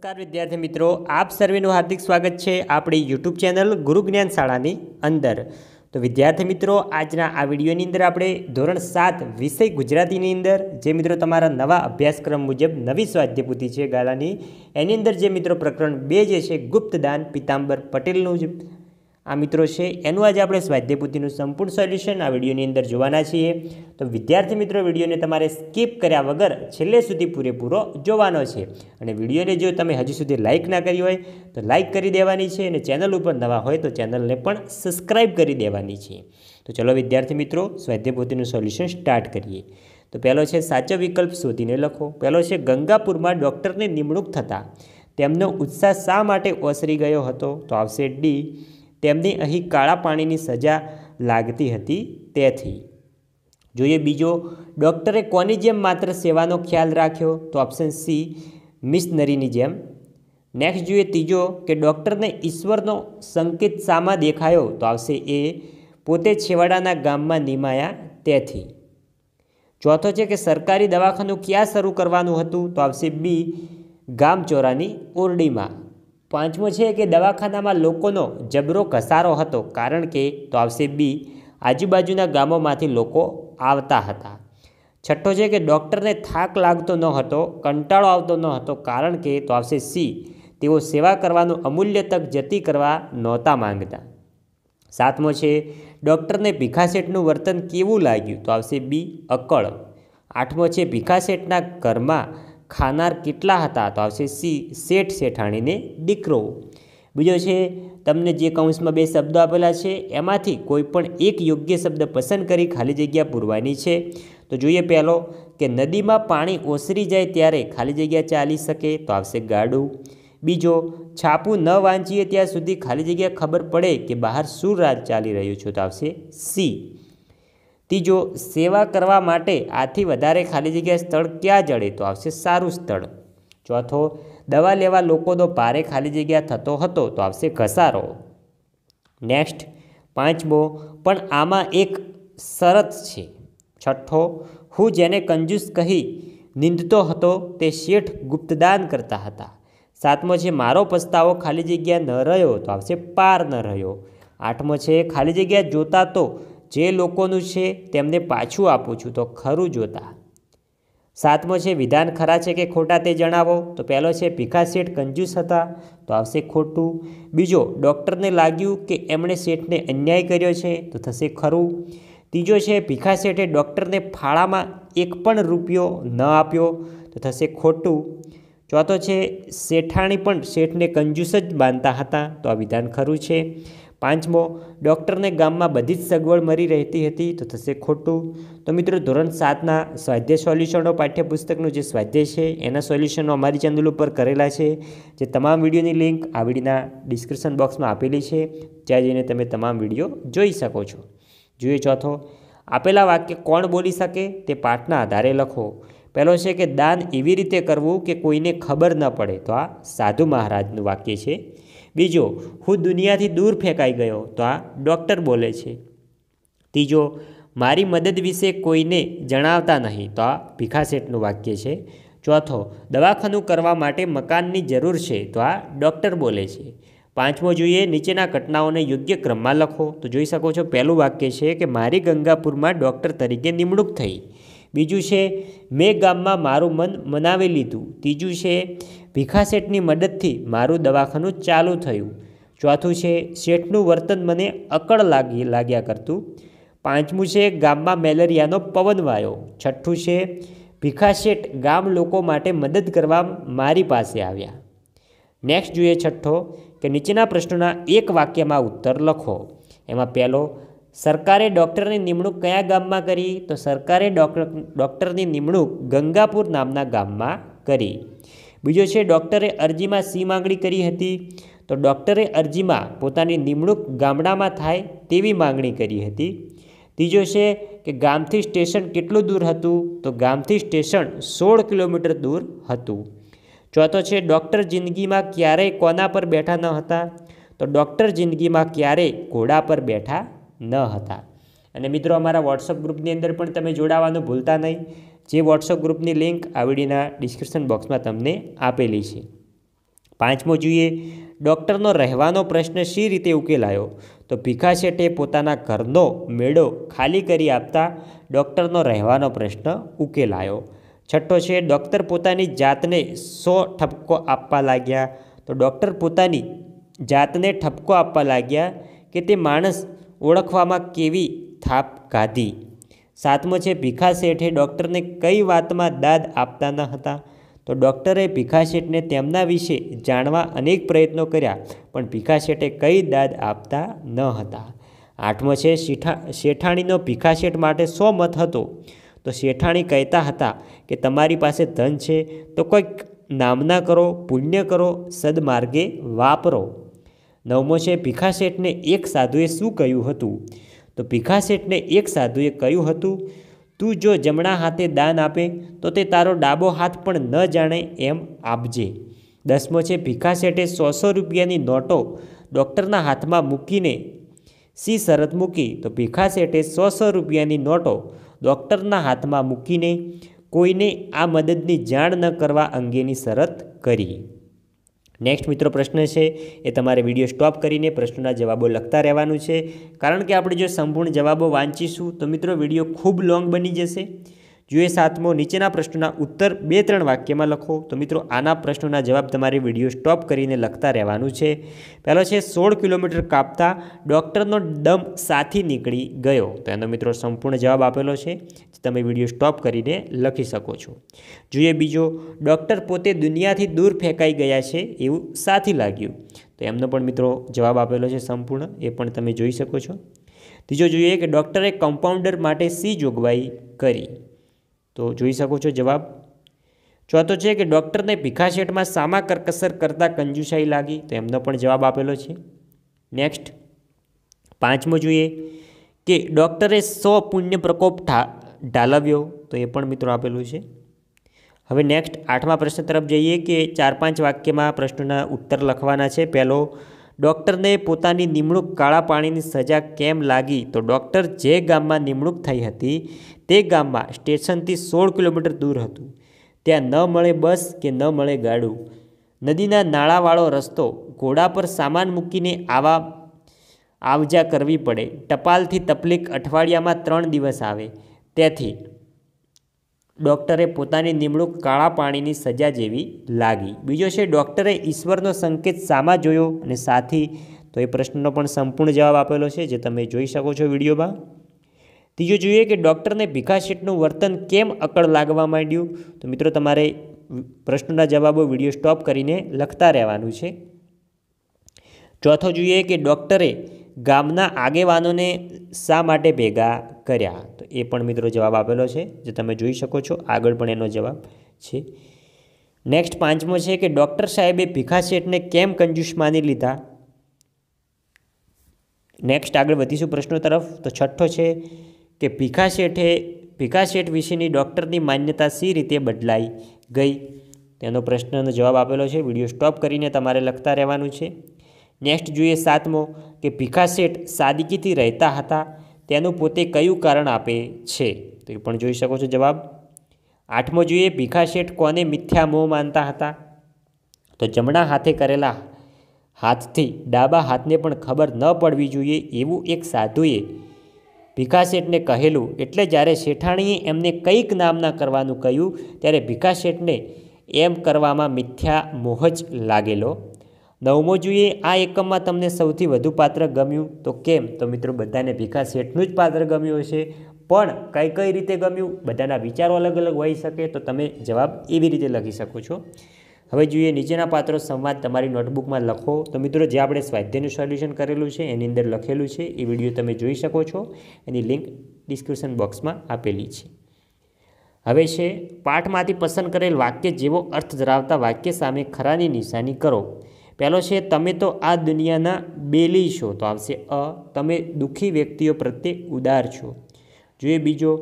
નમસ્કાર વિદ્યાર્થી મિત્રો આપ સર્વેનું હાર્દિક સ્વાગત છે આપણી યુટ્યુબ ચેનલ ગુરુ જ્ઞાન શાળાની અંદર તો વિદ્યાર્થી મિત્રો આજના આ વિડીયોની અંદર આપણે ધોરણ સાત વિષય ગુજરાતીની અંદર જે મિત્રો તમારા નવા અભ્યાસક્રમ મુજબ નવી સ્વાધ્યપૂતિ છે ગાલાની એની અંદર જે મિત્રો પ્રકરણ બે જે છે ગુપ્તદાન પિતાંબર પટેલનું આ મિત્રો છે એનું આજે આપણે સ્વાધ્યપુતિનું સંપૂર્ણ સોલ્યુશન આ વિડીયોની અંદર જોવાના છીએ તો વિદ્યાર્થી મિત્રો વિડીયોને તમારે સ્કીપ કર્યા વગર છેલ્લે સુધી પૂરેપૂરો જોવાનો છે અને વિડીયોને જો તમે હજી સુધી લાઇક ના કરી હોય તો લાઇક કરી દેવાની છે અને ચેનલ ઉપર નવા હોય તો ચેનલને પણ સબસ્ક્રાઇબ કરી દેવાની છે તો ચલો વિદ્યાર્થી મિત્રો સ્વાધ્યપુતિનું સોલ્યુશન સ્ટાર્ટ કરીએ તો પહેલો છે સાચો વિકલ્પ શોધીને લખો પહેલો છે ગંગાપુરમાં ડૉક્ટરની નિમણૂક થતાં તેમનો ઉત્સાહ શા માટે ઓસરી ગયો હતો તો આવશે ડી તેમની અહીં કાળા પાણીની સજા લાગતી હતી તેથી જોઈએ બીજો ડૉક્ટરે કોની જેમ માત્ર સેવાનો ખ્યાલ રાખ્યો તો ઓપ્શન સી મિશનરીની જેમ નેક્સ્ટ જોઈએ ત્રીજો કે ડૉક્ટરને ઈશ્વરનો સંકેત સામાં દેખાયો તો આવશે એ પોતે છેવાડાના ગામમાં નિમાયા તેથી ચોથો છે કે સરકારી દવાખાનું ક્યાં શરૂ કરવાનું હતું તો આવશે બી ગામચોરાની ઓરડીમાં પાંચમો છે કે દવાખાનામાં લોકોનો જબરો ઘસારો હતો કારણ કે તો આવશે બી આજુબાજુના ગામોમાંથી લોકો આવતા હતા છઠ્ઠો છે કે ડૉક્ટરને થાક લાગતો ન હતો કંટાળો આવતો ન હતો કારણ કે તો આવશે સી તેઓ સેવા કરવાનું અમૂલ્ય તક જતી કરવા નહોતા માંગતા સાતમો છે ડૉક્ટરને ભીખાશેઠનું વર્તન કેવું લાગ્યું તો આવશે બી અકળ આઠમો છે ભીખાશેઠના ઘરમાં ખાનાર કેટલા હતા તો આવશે સી શેઠ શેઠાણીને દીકરો બીજો છે તમને જે કૌંસમાં બે શબ્દો આપેલા છે એમાંથી કોઈ પણ એક યોગ્ય શબ્દ પસંદ કરી ખાલી જગ્યા પૂરવાની છે તો જોઈએ પહેલો કે નદીમાં પાણી ઓસરી જાય ત્યારે ખાલી જગ્યા ચાલી શકે તો આવશે ગાડું બીજો છાપું ન વાંચીએ ત્યાં સુધી ખાલી જગ્યા ખબર પડે કે બહાર શું રાજ ચાલી રહ્યું છે તો આવશે સી ત્રીજો સેવા કરવા માટે આથી વધારે ખાલી જગ્યા સ્થળ ક્યાં જડે તો આવશે સારું સ્થળ ચોથો દવા લેવા લોકોનો ભારે ખાલી જગ્યા થતો હતો તો આવશે ઘસારો નેક્સ્ટ પાંચમો પણ આમાં એક શરત છે છઠ્ઠો હું જેને કંજૂસ કહી નિંદતો હતો તે શેઠ ગુપ્તદાન કરતા હતા સાતમો છે મારો પસ્તાવો ખાલી જગ્યા ન રહ્યો તો આવશે પાર ન રહ્યો આઠમો છે ખાલી જગ્યા જોતા તો જે લોકોનું છે તેમને પાછું આપું છું તો ખરું જોતા સાતમો છે વિધાન ખરા છે કે ખોટા તે જણાવો તો પહેલો છે ભીખા શેઠ કંજૂસ હતા તો આવશે ખોટું બીજો ડૉક્ટરને લાગ્યું કે એમણે શેઠને અન્યાય કર્યો છે તો થશે ખરું ત્રીજો છે ભીખા શેઠે ડૉક્ટરને ફાળામાં એક પણ રૂપિયો ન આપ્યો તો થશે ખોટું ચોથો છે શેઠાણી પણ શેઠને કંજૂસ જ બાંધતા હતા તો આ વિધાન ખરું છે પાંચમો ડૉક્ટરને ગામમાં બધી જ સગવડ મળી રહેતી હતી તો થશે ખોટું તો મિત્રો ધોરણ સાતના સ્વાધ્યાય સોલ્યુશનો પાઠ્યપુસ્તકનું જે સ્વાધ્યાય છે એના સોલ્યુશનો અમારી ચેનલ ઉપર કરેલા છે જે તમામ વિડીયોની લિંક આ વિડીયોના ડિસ્ક્રિપ્શન બોક્સમાં આપેલી છે જ્યાં જઈને તમે તમામ વિડીયો જોઈ શકો છો જોઈએ ચોથો આપેલા વાક્ય કોણ બોલી શકે તે પાઠના આધારે લખો પહેલો છે કે દાન એવી રીતે કરવું કે કોઈને ખબર ન પડે તો આ સાધુ મહારાજનું વાક્ય છે બીજો હું દુનિયાથી દૂર ફેંકાઈ ગયો તો આ ડૉક્ટર બોલે છે ત્રીજો મારી મદદ વિશે કોઈને જણાવતા નહીં તો આ ભીખા શેઠનું વાક્ય છે ચોથો દવાખાનું કરવા માટે મકાનની જરૂર છે તો આ ડૉક્ટર બોલે છે પાંચમો જોઈએ નીચેના ઘટનાઓને યોગ્ય ક્રમમાં લખો તો જોઈ શકો છો પહેલું વાક્ય છે કે મારી ગંગાપુરમાં ડૉક્ટર તરીકે નિમણૂક થઈ બીજું છે મેં ગામમાં મારું મન મનાવી લીધું ત્રીજું છે ભીખા મદદથી મારું દવાખાનું ચાલુ થયું ચોથું છે શેઠનું વર્તન મને અકળ લાગી લાગ્યા કરતું પાંચમું છે ગામમાં મેલેરિયાનો પવન વાયો છઠ્ઠું છે ભીખાશેઠ ગામ લોકો માટે મદદ કરવા મારી પાસે આવ્યા નેક્સ્ટ જોઈએ છઠ્ઠો કે નીચેના પ્રશ્નોના એક વાક્યમાં ઉત્તર લખો એમાં પહેલો સરકારે ડૉક્ટરની નિમણૂક કયા ગામમાં કરી તો સરકારે ડૉક્ટર ડૉક્ટરની નિમણૂક ગંગાપુર નામના ગામમાં કરી બીજો છે ડૉક્ટરે અરજીમાં સી માંગણી કરી હતી તો ડૉક્ટરે અરજીમાં પોતાની નિમણૂક ગામડામાં થાય તેવી માંગણી કરી હતી ત્રીજો છે કે ગામથી સ્ટેશન કેટલું દૂર હતું તો ગામથી સ્ટેશન સોળ કિલોમીટર દૂર હતું ચોથો છે ડૉક્ટર જિંદગીમાં ક્યારેય કોના પર બેઠા ન હતા તો ડૉક્ટર જિંદગીમાં ક્યારેય ઘોડા પર બેઠા ન હતા અને મિત્રો અમારા વોટ્સઅપ ગ્રુપની અંદર પણ તમે જોડાવાનું ભૂલતા નહીં જે વોટ્સઅપ ગ્રુપની લિંક આ વિડીયોના ડિસ્ક્રિપ્શન બોક્સમાં તમને આપેલી છે પાંચમો જોઈએ ડૉક્ટરનો રહેવાનો પ્રશ્ન શી રીતે ઉકેલાયો તો ભીખા શેઠે પોતાના ઘરનો મેળો ખાલી કરી આપતા ડૉક્ટરનો રહેવાનો પ્રશ્ન ઉકેલાયો છઠ્ઠો છે ડૉક્ટર પોતાની જાતને સો ઠપકો આપવા લાગ્યા તો ડૉક્ટર પોતાની જાતને ઠપકો આપવા લાગ્યા કે તે માણસ ઓળખવામાં કેવી થાપ કાઢી સાતમો છે ભીખા શેઠે ડૉક્ટરને કઈ વાતમાં દાદ આપતા ન હતા તો ડૉક્ટરે ભીખા શેઠને તેમના વિશે જાણવા અનેક પ્રયત્નો કર્યા પણ ભીખા શેઠે કઈ દાદ આપતા ન હતા આઠમો છે શેઠા શેઠાણીનો ભીખા શેઠ માટે સો મત હતો તો શેઠાણી કહેતા હતા કે તમારી પાસે ધન છે તો કોઈક નામના કરો પુણ્ય કરો સદમાર્ગે વાપરો નવમો છે ભીખા શેઠને એક સાધુએ શું કહ્યું હતું તો ભીખા શેઠને એક સાધુએ કહ્યું હતું તું જો જમણા હાથે દાન આપે તો તે તારો ડાબો હાથ પણ ન જાણે એમ આપજે દસમો છે ભીખા શેઠે સો સો રૂપિયાની નોટો ડૉક્ટરના હાથમાં મૂકીને સી શરત મૂકી તો ભીખા શેઠે સો સો રૂપિયાની નોટો ડૉક્ટરના હાથમાં મૂકીને કોઈને આ મદદની જાણ ન કરવા અંગેની શરત કરી નેક્સ્ટ મિત્રો પ્રશ્ન છે એ તમારે વિડીયો સ્ટોપ કરીને પ્રશ્નોના જવાબો લખતા રહેવાનું છે કારણ કે આપણે જો સંપૂર્ણ જવાબો વાંચીશું તો મિત્રો વિડીયો ખૂબ લોંગ બની જશે જોઈએ સાતમો નીચેના પ્રશ્નોના ઉત્તર બે ત્રણ વાક્યમાં લખો તો મિત્રો આના પ્રશ્નોના જવાબ તમારે વિડીયો સ્ટોપ કરીને લખતા રહેવાનું છે પહેલો છે સોળ કિલોમીટર કાપતા ડૉક્ટરનો દમ સાથી નીકળી ગયો તો એનો મિત્રો સંપૂર્ણ જવાબ આપેલો છે તમે વિડીયો સ્ટોપ કરીને લખી શકો છો જોઈએ બીજો ડૉક્ટર પોતે દુનિયાથી દૂર ફેંકાઈ ગયા છે એવું સાથી લાગ્યું તો એમનો પણ મિત્રો જવાબ આપેલો છે સંપૂર્ણ એ પણ તમે જોઈ શકો છો ત્રીજો જોઈએ કે ડૉક્ટરે કમ્પાઉન્ડર માટે સી જોગવાઈ કરી તો જોઈ શકો છો જવાબ ચોથો છે કે ડૉક્ટરને ભીખાશેઠમાં સામા કરકસર કરતાં કંજુસાઈ લાગી તો એમનો પણ જવાબ આપેલો છે નેક્સ્ટ પાંચમો જોઈએ કે ડૉક્ટરે સો પુણ્ય પ્રકોપ ઢાલવ્યો તો એ પણ મિત્રો આપેલું છે હવે નેક્સ્ટ આઠમા પ્રશ્ન તરફ જઈએ કે ચાર પાંચ વાક્યમાં પ્રશ્નના ઉત્તર લખવાના છે પહેલો ડૉક્ટરને પોતાની નિમણૂક કાળા પાણીની સજા કેમ લાગી તો ડૉક્ટર જે ગામમાં નિમણૂક થઈ હતી તે ગામમાં સ્ટેશનથી સોળ કિલોમીટર દૂર હતું ત્યાં ન મળે બસ કે ન મળે ગાડું નદીના નાળાવાળો રસ્તો ઘોડા પર સામાન મૂકીને આવા આવજા કરવી પડે ટપાલથી તપલીક અઠવાડિયામાં ત્રણ દિવસ આવે તેથી ડૉક્ટરે પોતાની નિમણૂક કાળા પાણીની સજા જેવી લાગી બીજો છે ડૉક્ટરે ઈશ્વરનો સંકેત સામા જોયો અને સાથી તો એ પ્રશ્નનો પણ સંપૂર્ણ જવાબ આપેલો છે જે તમે જોઈ શકો છો વિડીયોમાં ત્રીજો જોઈએ કે ડૉક્ટરને ભીખાશેઠનું વર્તન કેમ અકળ લાગવા માંડ્યું તો મિત્રો તમારે પ્રશ્નોના જવાબો વિડીયો સ્ટોપ કરીને લખતા રહેવાનું છે ચોથો જોઈએ કે ડૉક્ટરે ગામના આગેવાનોને શા માટે ભેગા કર્યા તો એ પણ મિત્રો જવાબ આપેલો છે જે તમે જોઈ શકો છો આગળ પણ એનો જવાબ છે નેક્સ્ટ પાંચમો છે કે ડૉક્ટર સાહેબે ભીખા શેઠને કેમ કંજૂસ માની લીધા નેક્સ્ટ આગળ વધીશું પ્રશ્નો તરફ તો છઠ્ઠો છે કે ભીખા શેઠે ભીખા શેઠ વિશેની ડૉક્ટરની માન્યતા સી રીતે બદલાઈ ગઈ તેનો પ્રશ્નનો જવાબ આપેલો છે વિડીયો સ્ટોપ કરીને તમારે લખતા રહેવાનું છે નેક્સ્ટ જોઈએ સાતમો કે ભીખા શેઠ સાદગીથી રહેતા હતા તેનું પોતે કયું કારણ આપે છે તો એ પણ જોઈ શકો છો જવાબ આઠમો જોઈએ ભીખા શેઠ કોને મિથ્યા મોહ માનતા હતા તો જમણા હાથે કરેલા હાથથી ડાબા હાથને પણ ખબર ન પડવી જોઈએ એવું એક સાધુએ ભીખા શેઠને કહેલું એટલે જ્યારે શેઠાણીએ એમને કંઈક નામના કરવાનું કહ્યું ત્યારે ભીખા શેઠને એમ કરવામાં મિથ્યા મોહ જ લાગેલો નવમો જોઈએ આ એકમમાં તમને સૌથી વધુ પાત્ર ગમ્યું તો કેમ તો મિત્રો બધાને ભીખા શેઠનું જ પાત્ર ગમ્યું હશે પણ કઈ કઈ રીતે ગમ્યું બધાના વિચારો અલગ અલગ હોઈ શકે તો તમે જવાબ એવી રીતે લખી શકો છો હવે જોઈએ નીચેના પાત્રો સંવાદ તમારી નોટબુકમાં લખો તો મિત્રો જે આપણે સ્વાધ્યાયનું સોલ્યુશન કરેલું છે એની અંદર લખેલું છે એ વિડીયો તમે જોઈ શકો છો એની લિંક ડિસ્ક્રિપ્શન બોક્સમાં આપેલી છે હવે છે પાઠમાંથી પસંદ કરેલ વાક્ય જેવો અર્થ ધરાવતા વાક્ય સામે ખરાની નિશાની કરો પહેલો છે તમે તો આ દુનિયાના બેલી છો તો આવશે અ તમે દુઃખી વ્યક્તિઓ પ્રત્યે ઉદાર છો જોઈએ બીજો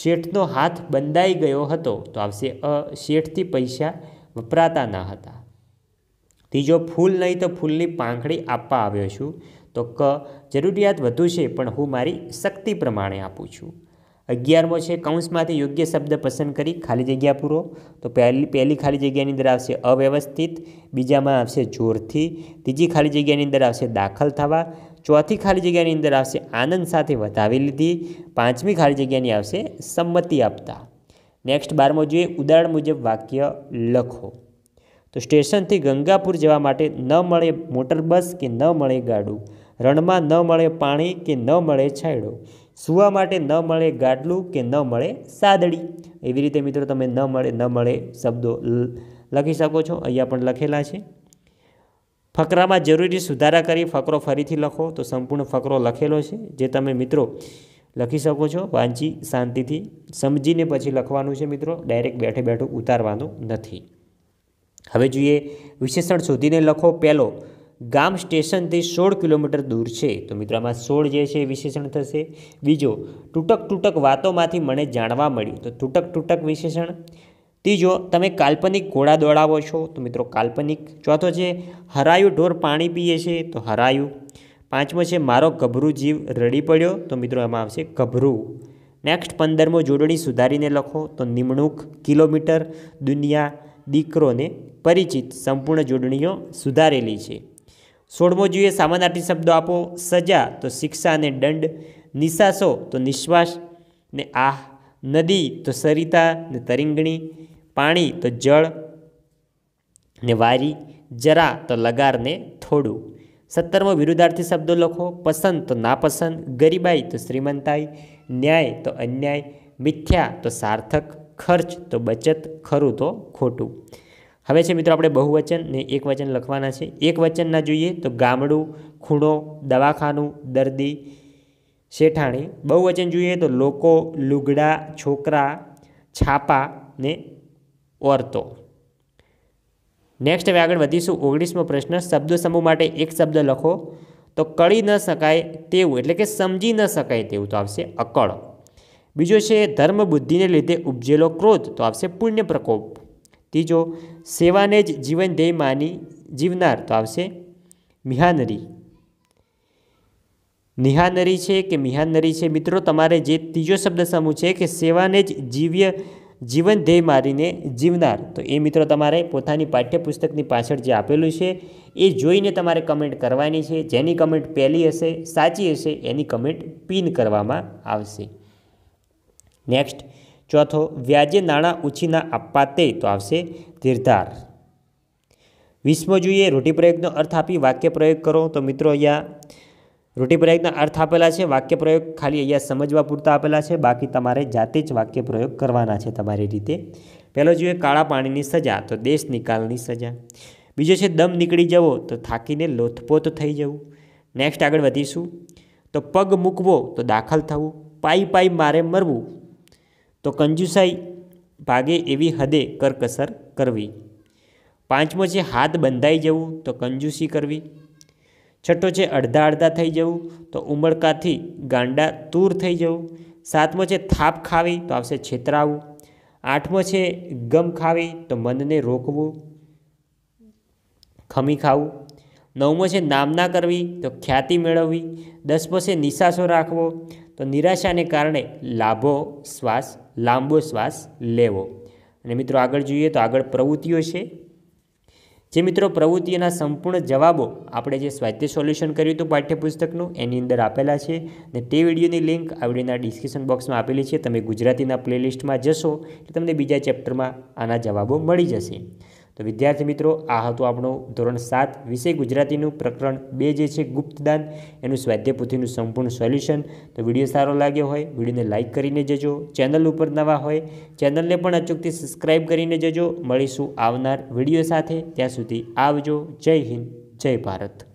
શેઠનો હાથ બંધાઈ ગયો હતો તો આવશે અ શેઠથી પૈસા વપરાતા ન હતા ત્રીજો ફૂલ નહીં તો ફૂલની પાંખડી આપવા આવ્યો છું તો ક જરૂરિયાત વધુ છે પણ હું મારી શક્તિ પ્રમાણે આપું છું અગિયારમો છે કૌંસમાંથી યોગ્ય શબ્દ પસંદ કરી ખાલી જગ્યા પૂરો તો પહેલી પહેલી ખાલી જગ્યાની અંદર આવશે અવ્યવસ્થિત બીજામાં આવશે જોરથી ત્રીજી ખાલી જગ્યાની અંદર આવશે દાખલ થવા ચોથી ખાલી જગ્યાની અંદર આવશે આનંદ સાથે વધાવી લીધી પાંચમી ખાલી જગ્યાની આવશે સંમતિ આપતા નેક્સ્ટ બારમો જોઈએ ઉદાહરણ મુજબ વાક્ય લખો તો સ્ટેશનથી ગંગાપુર જવા માટે ન મળે મોટર બસ કે ન મળે ગાડું રણમાં ન મળે પાણી કે ન મળે છાંયડો સૂવા માટે ન મળે ગાટલું કે ન મળે સાદડી એવી રીતે મિત્રો તમે ન મળે ન મળે શબ્દો લખી શકો છો અહીંયા પણ લખેલા છે ફકરામાં જરૂરી સુધારા કરી ફકરો ફરીથી લખો તો સંપૂર્ણ ફકરો લખેલો છે જે તમે મિત્રો લખી શકો છો વાંચી શાંતિથી સમજીને પછી લખવાનું છે મિત્રો ડાયરેક્ટ બેઠે બેઠું ઉતારવાનું નથી હવે જોઈએ વિશેષણ શોધીને લખો પહેલો ગામ સ્ટેશનથી સોળ કિલોમીટર દૂર છે તો મિત્રો આમાં સોળ જે છે એ વિશેષણ થશે બીજો તૂટક તૂટક વાતોમાંથી મને જાણવા મળ્યું તો તૂટક તૂટક વિશેષણ ત્રીજો તમે કાલ્પનિક ઘોડા દોડાવો છો તો મિત્રો કાલ્પનિક ચોથો છે હરાયું ઢોર પાણી પીએ છે તો હરાયું પાંચમો છે મારો ગભરું જીવ રડી પડ્યો તો મિત્રો એમાં આવશે ગભરું નેક્સ્ટ પંદરમો જોડણી સુધારીને લખો તો નિમણૂક કિલોમીટર દુનિયા દીકરોને પરિચિત સંપૂર્ણ જોડણીઓ સુધારેલી છે સોળમો જોઈએ સામાનાર્થી શબ્દો આપો સજા તો શિક્ષા અને દંડ નિશાસો તો નિશ્વાસ ને આહ નદી તો સરિતા ને તરિંગણી પાણી તો જળ ને વારી જરા તો લગાર ને થોડું સત્તરમો વિરુદ્ધાર્થી શબ્દો લખો પસંદ તો નાપસંદ ગરીબાઈ તો શ્રીમંતાઈ ન્યાય તો અન્યાય મિથ્યા તો સાર્થક ખર્ચ તો બચત ખરું તો ખોટું હવે છે મિત્રો આપણે બહુવચન ને વચન લખવાના છે એક વચનના જોઈએ તો ગામડું ખૂણો દવાખાનું દર્દી શેઠાણી બહુવચન જોઈએ તો લોકો લુગડા છોકરા છાપા ને ઓરતો નેક્સ્ટ હવે આગળ વધીશું ઓગણીસમો પ્રશ્ન શબ્દ સમૂહ માટે એક શબ્દ લખો તો કળી ન શકાય તેવું એટલે કે સમજી ન શકાય તેવું તો આવશે અકળ બીજો છે ધર્મ બુદ્ધિને લીધે ઉપજેલો ક્રોધ તો આવશે પુણ્ય પ્રકોપ ત્રીજો સેવાને જ જીવન ધ્યેય માની જીવનાર તો આવશે મિહાનરી નિહાનરી છે કે મિહાનરી છે મિત્રો તમારે જે ત્રીજો શબ્દ સમૂહ છે કે સેવાને જ જીવ્ય જીવન ધ્યેય મારીને જીવનાર તો એ મિત્રો તમારે પોતાની પાઠ્યપુસ્તકની પાછળ જે આપેલું છે એ જોઈને તમારે કમેન્ટ કરવાની છે જેની કમેન્ટ પહેલી હશે સાચી હશે એની કમેન્ટ પિન કરવામાં આવશે નેક્સ્ટ ચોથો વ્યાજે નાણાં ઉછીના આપવા તે તો આવશે ધીરધાર વીસમો જોઈએ રૂઢિપ્રયોગનો અર્થ આપી વાક્ય પ્રયોગ કરો તો મિત્રો અહીંયા રૂઢિપ્રયોગના અર્થ આપેલા છે વાક્ય પ્રયોગ ખાલી અહીંયા સમજવા પૂરતા આપેલા છે બાકી તમારે જાતે જ વાક્ય પ્રયોગ કરવાના છે તમારી રીતે પહેલો જોઈએ કાળા પાણીની સજા તો દેશ નિકાલની સજા બીજો છે દમ નીકળી જવો તો થાકીને લોથપોથ થઈ જવું નેક્સ્ટ આગળ વધીશું તો પગ મૂકવો તો દાખલ થવું પાઈ પાઈ મારે મરવું તો કંજુસાઈ ભાગે એવી હદે કરકસર કરવી પાંચમો છે હાથ બંધાઈ જવું તો કંજુસી કરવી છઠ્ઠો છે અડધા અડધા થઈ જવું તો ઉમળકાથી ગાંડા તૂર થઈ જવું સાતમો છે થાપ ખાવી તો આવશે છેતરાવું આઠમો છે ગમ ખાવી તો મનને રોકવું ખમી ખાવું નવમો છે નામના કરવી તો ખ્યાતિ મેળવવી દસમો છે નિશાસો રાખવો તો નિરાશાને કારણે લાંબો શ્વાસ લાંબો શ્વાસ લેવો અને મિત્રો આગળ જોઈએ તો આગળ પ્રવૃત્તિઓ છે જે મિત્રો પ્રવૃત્તિઓના સંપૂર્ણ જવાબો આપણે જે સ્વાયત્ત સોલ્યુશન કર્યું હતું પાઠ્યપુસ્તકનું એની અંદર આપેલા છે ને તે વિડીયોની લિંક આવડીના વિડીયોના ડિસ્ક્રિપ્શન બોક્સમાં આપેલી છે તમે ગુજરાતીના પ્લેલિસ્ટમાં જશો એટલે તમને બીજા ચેપ્ટરમાં આના જવાબો મળી જશે તો વિદ્યાર્થી મિત્રો આ હતું આપણું ધોરણ સાત વિષય ગુજરાતીનું પ્રકરણ બે જે છે ગુપ્તદાન એનું સ્વાધ્યાય સંપૂર્ણ સોલ્યુશન તો વિડીયો સારો લાગ્યો હોય વિડીયોને લાઇક કરીને જજો ચેનલ ઉપર નવા હોય ચેનલને પણ અચૂકથી સબસ્ક્રાઈબ કરીને જજો મળીશું આવનાર વિડીયો સાથે ત્યાં સુધી આવજો જય હિન્દ જય ભારત